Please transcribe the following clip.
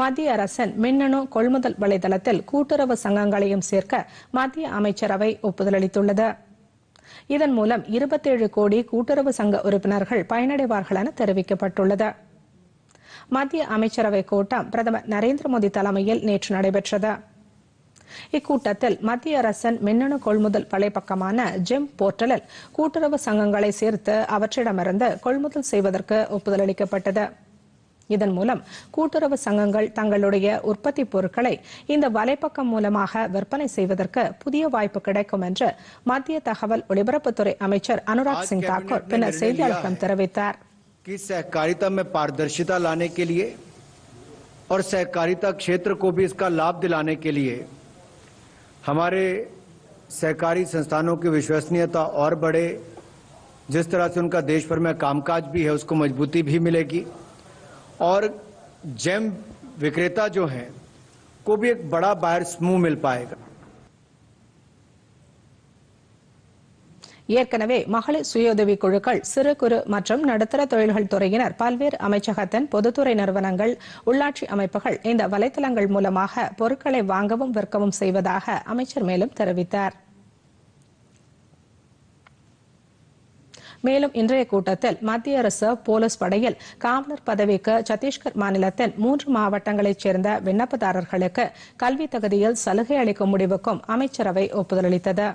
மத்திய அரசின் மின்னணு கொள்முதல் வலைதளத்தில் கூட்டுறவு சங்கங்களையும் சேர்க்க மத்திய அமைச்சரவை ஒப்புதல் அளித்துள்ளது இதன் மூலம் இருபத்தேழு கோடி கூட்டுறவு சங்க உறுப்பினர்கள் பயனடைவார்கள் என தெரிவிக்கப்பட்டுள்ளது மத்திய அமைச்சரவை கூட்டம் பிரதமர் நரேந்திர மோடி தலைமையில் நேற்று நடைபெற்றது இக்கூட்டத்தில் மத்திய அரசின் மின்னணு கொள்முதல் வலைப்பக்கமான ஜெம் போர்ட்டலில் கூட்டுறவு சங்கங்களை சேர்த்து அவற்றிடமிருந்து கொள்முதல் செய்வதற்கு ஒப்புதல் அளிக்கப்பட்டது இதன் மூலம் கூ トレ வ சங்கங்கள் தங்களளுடைய உற்பத்தி பொருட்களை இந்த வலைப்பக்கம் மூலமாக விற்பனை செய்வதற்க புதிய வாய்ப்பு கிடைக்கும் என்று மத்திய தகவல் ஒலிபரப்புத் துறை அமைச்சர் अनुराग சிங் தாகூர் பின்ன செய்தி அளிframeCount में पारदर्शिता लाने के लिए और सहकारीता क्षेत्र को भी इसका लाभ दिलाने के लिए हमारे सहकारी संस्थानों की विश्वसनीयता और बढ़े जिस तरह से उनका देश भर में कामकाज भी है उसको मजबूती भी मिलेगी और जेम विक्रेता जो हैं को भी एक बड़ा बायर समूह मिल पाएगा ஏற்கனவே மகளிர் சுயஉதவி குழுக்கள் சிறு குறு மற்றும் நடுத்தர தொழில்கள் துறையினர் பல்வேறு அமைச்சகத்தின் பொதுத்துறை நிறுவனங்கள் உள்ளாட்சி அமைப்புகள் இந்த வலைதளங்கள் மூலமாக பொருட்களை வாங்கவும் விற்கவும் செய்வதாக அமைச்சர் மேலும் தெரிவித்தார் மேலும் இன்றைய கூட்டத்தில் மத்திய அரசு போலீஸ் படையில் காவலர் பதவிக்கு சத்தீஸ்கர் மாநிலத்தில் மூன்று மாவட்டங்களைச் சேர்ந்த விண்ணப்பதாரர்களுக்கு கல்வி தகுதியில் சலுகை அளிக்கும் முடிவுக்கும் அமைச்சரவை ஒப்புதல் அளித்தது